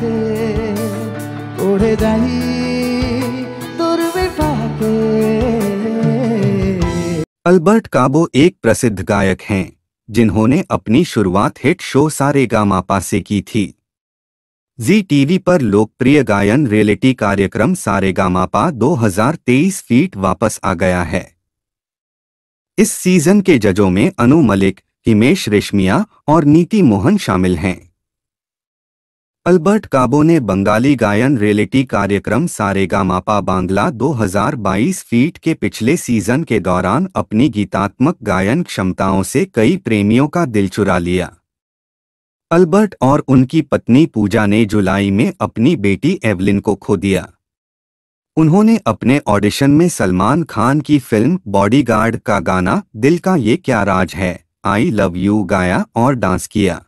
পাকে ওড়ে যাই अल्बर्ट काबो एक प्रसिद्ध गायक हैं जिन्होंने अपनी शुरुआत हिट शो सारे गामापा से की थी जी टीवी पर लोकप्रिय गायन रियलिटी कार्यक्रम सारे गामापा तेईस फीट वापस आ गया है इस सीजन के जजों में अनु मलिक हिमेश रेशमिया और नीति मोहन शामिल हैं अल्बर्ट काबो ने बंगाली गायन रियलिटी कार्यक्रम सारेगा मापा बांग्ला 2022 फीट के पिछले सीजन के दौरान अपनी गीतात्मक गायन क्षमताओं से कई प्रेमियों का दिल चुरा लिया अल्बर्ट और उनकी पत्नी पूजा ने जुलाई में अपनी बेटी एवलिन को खो दिया उन्होंने अपने ऑडिशन में सलमान खान की फिल्म बॉडीगार्ड का गाना दिल का ये क्या राज है आई लव यू गाया और डांस किया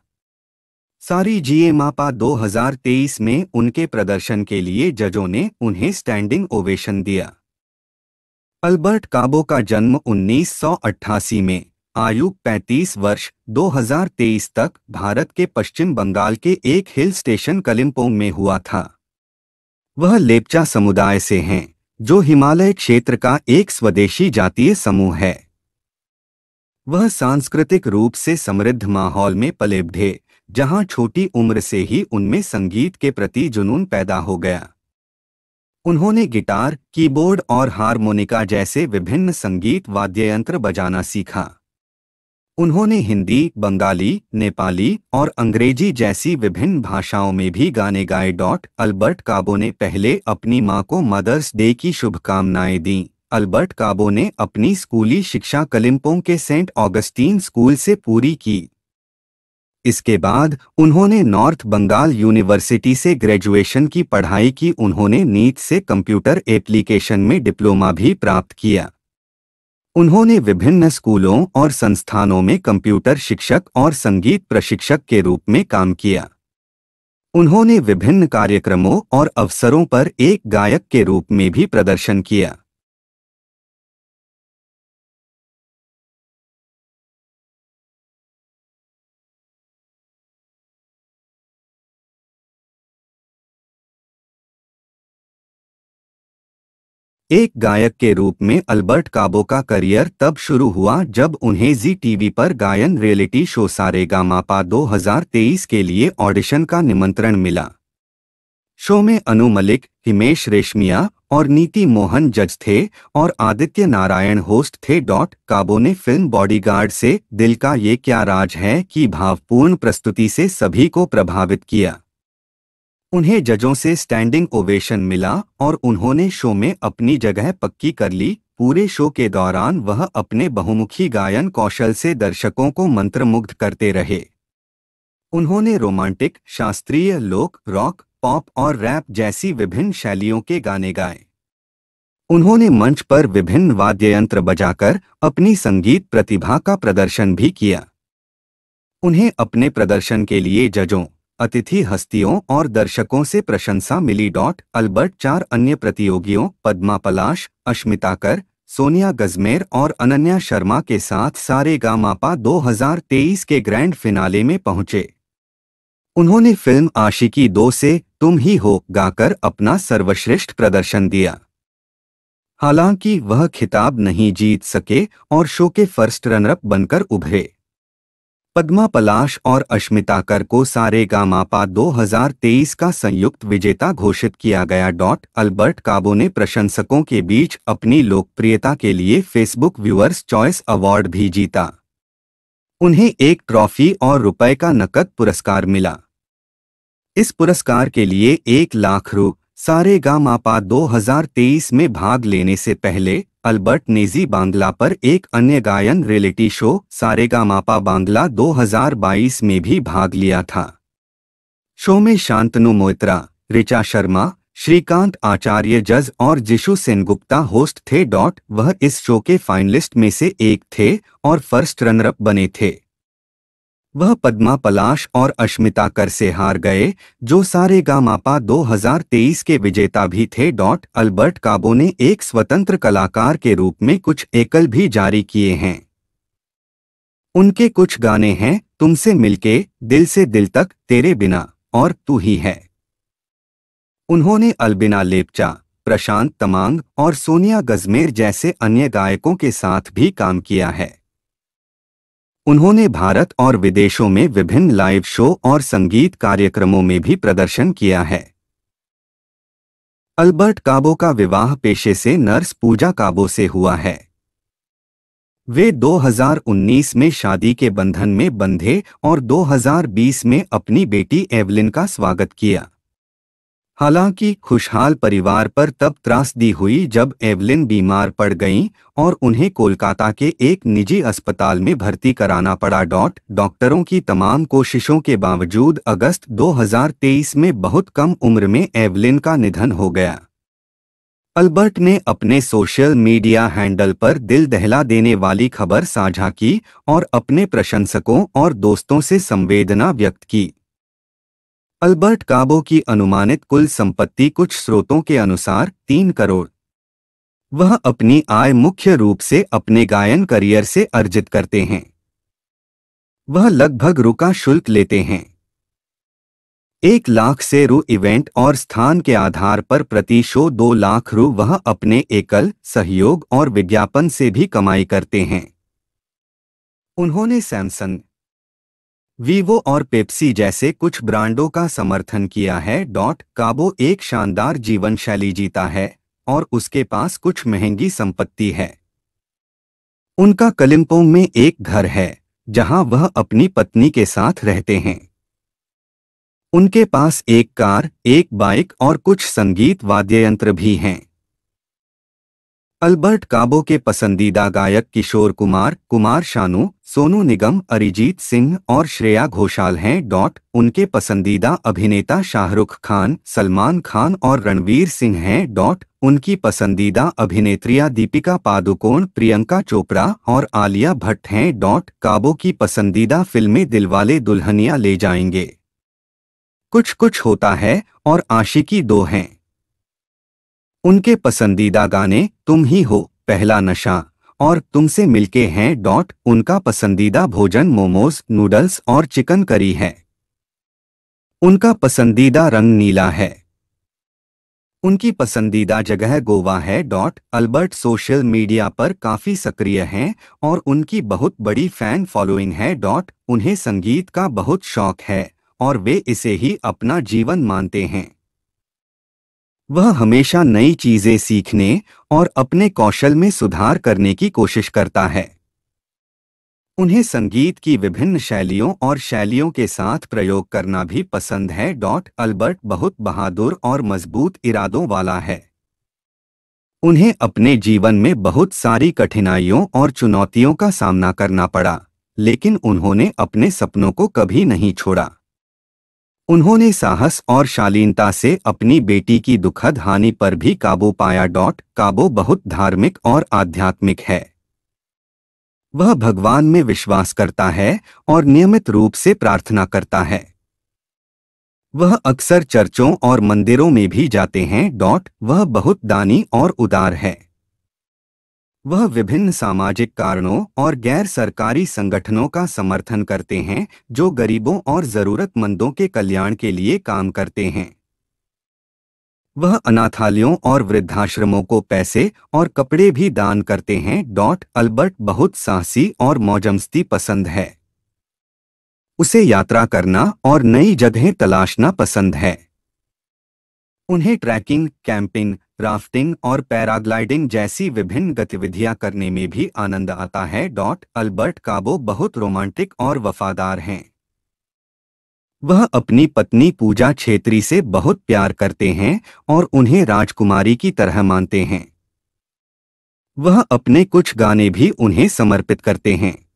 सारी जीए मापा 2023 में उनके प्रदर्शन के लिए जजों ने उन्हें स्टैंडिंग ओवेशन दिया अल्बर्ट काबो का जन्म 1988 में आयु 35 वर्ष 2023 तक भारत के पश्चिम बंगाल के एक हिल स्टेशन कलिम्पोंग में हुआ था वह लेपचा समुदाय से हैं जो हिमालय क्षेत्र का एक स्वदेशी जातीय समूह है वह सांस्कृतिक रूप से समृद्ध माहौल में पलेबे जहां छोटी उम्र से ही उनमें संगीत के प्रति जुनून पैदा हो गया उन्होंने गिटार कीबोर्ड और हारमोनिका जैसे विभिन्न संगीत वाद्ययंत्र बजाना सीखा उन्होंने हिंदी बंगाली नेपाली और अंग्रेजी जैसी विभिन्न भाषाओं में भी गाने गाए डॉट अल्बर्ट काबो ने पहले अपनी मां को मदर्स डे की शुभकामनाएं दी अल्बर्ट काबो ने अपनी स्कूली शिक्षा कलिम्पों के सेंट ऑगस्टीन स्कूल से पूरी की इसके बाद उन्होंने नॉर्थ बंगाल यूनिवर्सिटी से ग्रेजुएशन की पढ़ाई की उन्होंने नीट से कंप्यूटर एप्लीकेशन में डिप्लोमा भी प्राप्त किया उन्होंने विभिन्न स्कूलों और संस्थानों में कंप्यूटर शिक्षक और संगीत प्रशिक्षक के रूप में काम किया उन्होंने विभिन्न कार्यक्रमों और अवसरों पर एक गायक के रूप में भी प्रदर्शन किया एक गायक के रूप में अल्बर्ट काबो का करियर तब शुरू हुआ जब उन्हें जी टीवी पर गायन रियलिटी शो सारे गामापा 2023 के लिए ऑडिशन का निमंत्रण मिला शो में अनु मलिक हिमेश रेशमिया और नीति मोहन जज थे और आदित्य नारायण होस्ट थे डॉट काबो ने फिल्म बॉडीगार्ड से दिल का ये क्या राज है की भावपूर्ण प्रस्तुति से सभी को प्रभावित किया उन्हें जजों से स्टैंडिंग ओवेशन मिला और उन्होंने शो में अपनी जगह पक्की कर ली पूरे शो के दौरान वह अपने बहुमुखी गायन कौशल से दर्शकों को मंत्रमुग्ध करते रहे उन्होंने रोमांटिक शास्त्रीय लोक रॉक पॉप और रैप जैसी विभिन्न शैलियों के गाने गाए उन्होंने मंच पर विभिन्न वाद्य यंत्र बजाकर अपनी संगीत प्रतिभा का प्रदर्शन भी किया उन्हें अपने प्रदर्शन के लिए जजों अतिथि हस्तियों और दर्शकों से प्रशंसा मिली डॉट अल्बर्ट चार अन्य प्रतियोगियों पद्मा पलाश अश्मिताकर सोनिया गजमेर और अनन्या शर्मा के साथ सारे गामापा 2023 के ग्रैंड फिनाले में पहुंचे उन्होंने फिल्म आशिकी दो से तुम ही हो गाकर अपना सर्वश्रेष्ठ प्रदर्शन दिया हालांकि वह खिताब नहीं जीत सके और शो के फर्स्ट रनरअप बनकर उभरे पद्मा पलाश और अश्मिता कर को सारे मापा 2023 का संयुक्त विजेता घोषित किया गया डॉट अल्बर्ट काबो ने प्रशंसकों के बीच अपनी लोकप्रियता के लिए फेसबुक व्यूअर्स चॉइस अवार्ड भी जीता उन्हें एक ट्रॉफी और रुपए का नकद पुरस्कार मिला इस पुरस्कार के लिए एक लाख रू सारे मापा 2023 में भाग लेने से पहले अल्बर्ट नेजी बांग्ला पर एक अन्य गायन रियलिटी शो सारेगा मापा बांग्ला 2022 में भी भाग लिया था शो में शांतनु मोइत्रा ऋचा शर्मा श्रीकांत आचार्य जज और जिशु सेनगुप्ता होस्ट थे डॉट वह इस शो के फाइनलिस्ट में से एक थे और फर्स्ट रनरअप बने थे वह पद्मा पलाश और अश्मिता कर से हार गए जो सारे गामापा 2023 के विजेता भी थे डॉट अल्बर्ट काबो ने एक स्वतंत्र कलाकार के रूप में कुछ एकल भी जारी किए हैं उनके कुछ गाने हैं तुमसे मिलके दिल से दिल तक तेरे बिना और तू ही है उन्होंने अल्बिना लेपचा प्रशांत तमांग और सोनिया गजमेर जैसे अन्य गायकों के साथ भी काम किया है उन्होंने भारत और विदेशों में विभिन्न लाइव शो और संगीत कार्यक्रमों में भी प्रदर्शन किया है अल्बर्ट काबो का विवाह पेशे से नर्स पूजा काबो से हुआ है वे 2019 में शादी के बंधन में बंधे और 2020 में अपनी बेटी एवलिन का स्वागत किया हालांकि खुशहाल परिवार पर तब त्रासदी हुई जब एवलिन बीमार पड़ गईं और उन्हें कोलकाता के एक निजी अस्पताल में भर्ती कराना पड़ा डॉट डॉक्टरों की तमाम कोशिशों के बावजूद अगस्त 2023 में बहुत कम उम्र में एवलिन का निधन हो गया अल्बर्ट ने अपने सोशल मीडिया हैंडल पर दिल दहला देने वाली खबर साझा की और अपने प्रशंसकों और दोस्तों से संवेदना व्यक्त की अल्बर्ट काबो की अनुमानित कुल संपत्ति कुछ स्रोतों के अनुसार तीन करोड़ वह अपनी आय मुख्य रूप से अपने गायन करियर से अर्जित करते हैं वह लगभग रुका शुल्क लेते हैं एक लाख से रु इवेंट और स्थान के आधार पर प्रति शो दो लाख रु वह अपने एकल सहयोग और विज्ञापन से भी कमाई करते हैं उन्होंने सैमसंग वीवो और पेप्सी जैसे कुछ ब्रांडों का समर्थन किया है डॉट काबो एक शानदार जीवन शैली जीता है और उसके पास कुछ महंगी संपत्ति है उनका कलिम्पोंग में एक घर है जहां वह अपनी पत्नी के साथ रहते हैं उनके पास एक कार एक बाइक और कुछ संगीत वाद्य यंत्र भी हैं अल्बर्ट काबो के पसंदीदा गायक किशोर कुमार कुमार शानू सोनू निगम अरिजीत सिंह और श्रेया घोषाल हैं डॉट उनके पसंदीदा अभिनेता शाहरुख खान सलमान खान और रणवीर सिंह हैं डॉट उनकी पसंदीदा अभिनेत्रियां दीपिका पादुकोण प्रियंका चोपड़ा और आलिया भट्ट हैं डॉट काबो की पसंदीदा फिल्में दिलवाले दुल्हनिया ले जाएंगे कुछ कुछ होता है और आशिकी दो हैं उनके पसंदीदा गाने तुम ही हो पहला नशा और तुमसे मिलके हैं डॉट उनका पसंदीदा भोजन मोमोज नूडल्स और चिकन करी है उनका पसंदीदा रंग नीला है उनकी पसंदीदा जगह गोवा है डॉट अल्बर्ट सोशल मीडिया पर काफ़ी सक्रिय हैं और उनकी बहुत बड़ी फैन फॉलोइंग है डॉट उन्हें संगीत का बहुत शौक है और वे इसे ही अपना जीवन मानते हैं वह हमेशा नई चीजें सीखने और अपने कौशल में सुधार करने की कोशिश करता है उन्हें संगीत की विभिन्न शैलियों और शैलियों के साथ प्रयोग करना भी पसंद है डॉट अल्बर्ट बहुत बहादुर और मजबूत इरादों वाला है उन्हें अपने जीवन में बहुत सारी कठिनाइयों और चुनौतियों का सामना करना पड़ा लेकिन उन्होंने अपने सपनों को कभी नहीं छोड़ा उन्होंने साहस और शालीनता से अपनी बेटी की दुखद हानि पर भी काबू पाया डॉट काबो बहुत धार्मिक और आध्यात्मिक है वह भगवान में विश्वास करता है और नियमित रूप से प्रार्थना करता है वह अक्सर चर्चों और मंदिरों में भी जाते हैं डॉट वह बहुत दानी और उदार है वह विभिन्न सामाजिक कारणों और गैर सरकारी संगठनों का समर्थन करते हैं जो गरीबों और जरूरतमंदों के कल्याण के लिए काम करते हैं वह अनाथालयों और वृद्धाश्रमों को पैसे और कपड़े भी दान करते हैं डॉट अल्बर्ट बहुत साहसी और मौजमस्ती पसंद है उसे यात्रा करना और नई जगहें तलाशना पसंद है उन्हें ट्रैकिंग कैंपिंग राफ्टिंग और पैराग्लाइडिंग जैसी विभिन्न गतिविधियां करने में भी आनंद आता है डॉट अल्बर्ट काबो बहुत रोमांटिक और वफादार हैं वह अपनी पत्नी पूजा छेत्री से बहुत प्यार करते हैं और उन्हें राजकुमारी की तरह मानते हैं वह अपने कुछ गाने भी उन्हें समर्पित करते हैं